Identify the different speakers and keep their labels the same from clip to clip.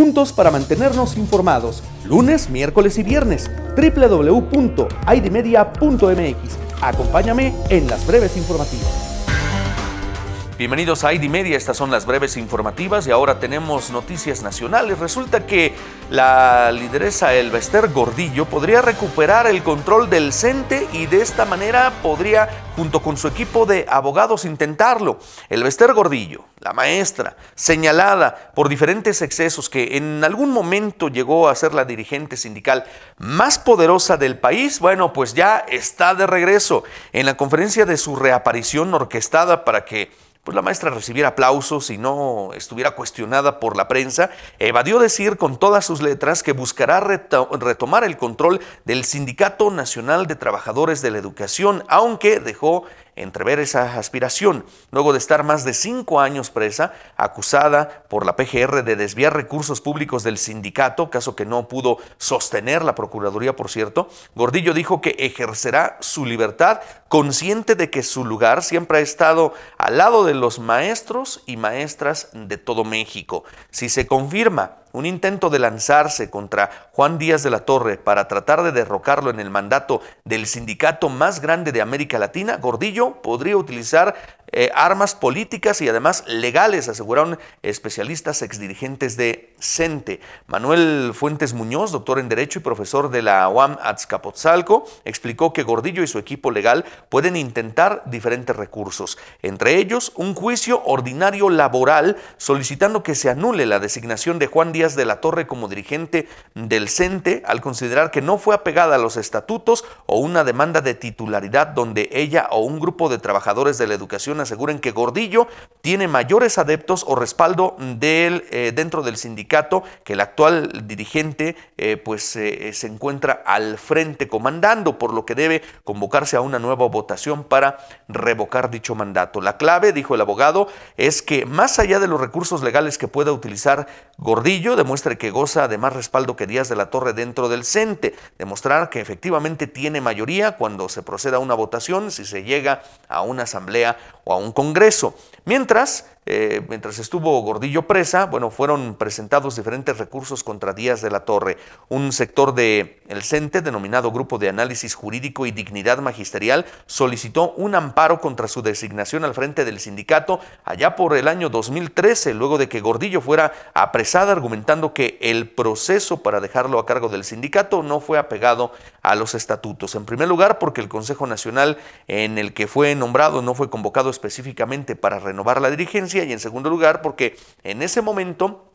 Speaker 1: juntos para mantenernos informados. Lunes, miércoles y viernes, www.idmedia.mx. Acompáñame en las breves informativas. Bienvenidos a ID Media, estas son las breves informativas y ahora tenemos noticias nacionales. Resulta que la lideresa Elvester Gordillo podría recuperar el control del CENTE y de esta manera podría, junto con su equipo de abogados, intentarlo. Elvester Gordillo, la maestra, señalada por diferentes excesos que en algún momento llegó a ser la dirigente sindical más poderosa del país, bueno, pues ya está de regreso en la conferencia de su reaparición orquestada para que pues la maestra recibiera aplausos y no estuviera cuestionada por la prensa, evadió decir con todas sus letras que buscará retomar el control del Sindicato Nacional de Trabajadores de la Educación, aunque dejó entrever esa aspiración, luego de estar más de cinco años presa, acusada por la PGR de desviar recursos públicos del sindicato, caso que no pudo sostener la Procuraduría, por cierto, Gordillo dijo que ejercerá su libertad consciente de que su lugar siempre ha estado al lado de de los maestros y maestras de todo México. Si se confirma un intento de lanzarse contra Juan Díaz de la Torre para tratar de derrocarlo en el mandato del sindicato más grande de América Latina, Gordillo podría utilizar eh, armas políticas y además legales, aseguraron especialistas exdirigentes de CENTE. Manuel Fuentes Muñoz, doctor en Derecho y profesor de la UAM Azcapotzalco, explicó que Gordillo y su equipo legal pueden intentar diferentes recursos, entre ellos un juicio ordinario laboral solicitando que se anule la designación de Juan Díaz de la Torre como dirigente del CENTE al considerar que no fue apegada a los estatutos o una demanda de titularidad donde ella o un grupo de trabajadores de la educación aseguren que Gordillo tiene mayores adeptos o respaldo del, eh, dentro del sindicato que el actual dirigente eh, pues eh, se encuentra al frente comandando, por lo que debe convocarse a una nueva votación para revocar dicho mandato. La clave, dijo el abogado, es que más allá de los recursos legales que pueda utilizar Gordillo, demuestre que goza de más respaldo que Díaz de la Torre dentro del CENTE, demostrar que efectivamente tiene mayoría cuando se proceda a una votación, si se llega a una asamblea o a un congreso. Mientras eh, mientras estuvo Gordillo presa, bueno, fueron presentados diferentes recursos contra Díaz de la Torre. Un sector de el CENTE, denominado Grupo de Análisis Jurídico y Dignidad Magisterial, solicitó un amparo contra su designación al frente del sindicato allá por el año 2013, luego de que Gordillo fuera apresada argumentando que el proceso para dejarlo a cargo del sindicato no fue apegado a los estatutos. En primer lugar, porque el Consejo Nacional en el que fue nombrado no fue convocado específicamente para renovar la dirigencia y en segundo lugar porque en ese momento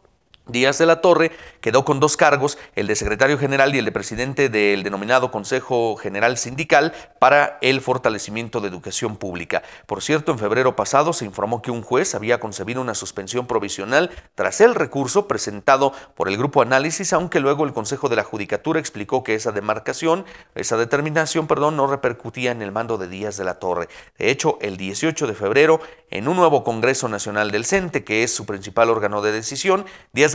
Speaker 1: Díaz de la Torre quedó con dos cargos, el de secretario general y el de presidente del denominado Consejo General Sindical para el fortalecimiento de educación pública. Por cierto, en febrero pasado se informó que un juez había concebido una suspensión provisional tras el recurso presentado por el grupo Análisis, aunque luego el Consejo de la Judicatura explicó que esa demarcación, esa determinación, perdón, no repercutía en el mando de Díaz de la Torre. De hecho, el 18 de febrero, en un nuevo Congreso Nacional del CENTE, que es su principal órgano de decisión, Díaz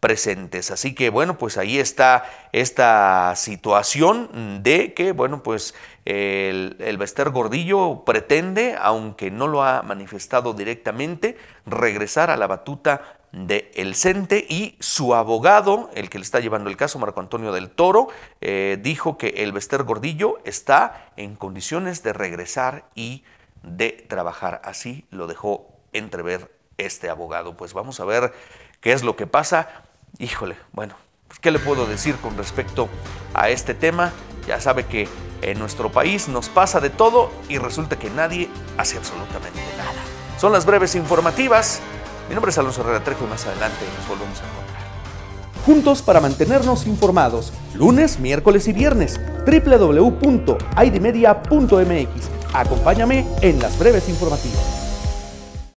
Speaker 1: presentes. Así que bueno, pues ahí está esta situación de que bueno, pues el, el Bester Gordillo pretende, aunque no lo ha manifestado directamente, regresar a la batuta de El Cente y su abogado, el que le está llevando el caso, Marco Antonio del Toro, eh, dijo que el Bester Gordillo está en condiciones de regresar y de trabajar. Así lo dejó entrever este abogado. Pues vamos a ver qué es lo que pasa híjole, bueno, pues, ¿qué le puedo decir con respecto a este tema? Ya sabe que en nuestro país nos pasa de todo y resulta que nadie hace absolutamente nada. Son las breves informativas. Mi nombre es Alonso Herrera Trejo y más adelante nos volvemos a encontrar. Juntos para mantenernos informados, lunes, miércoles y viernes, www.idmedia.mx. Acompáñame en las breves informativas.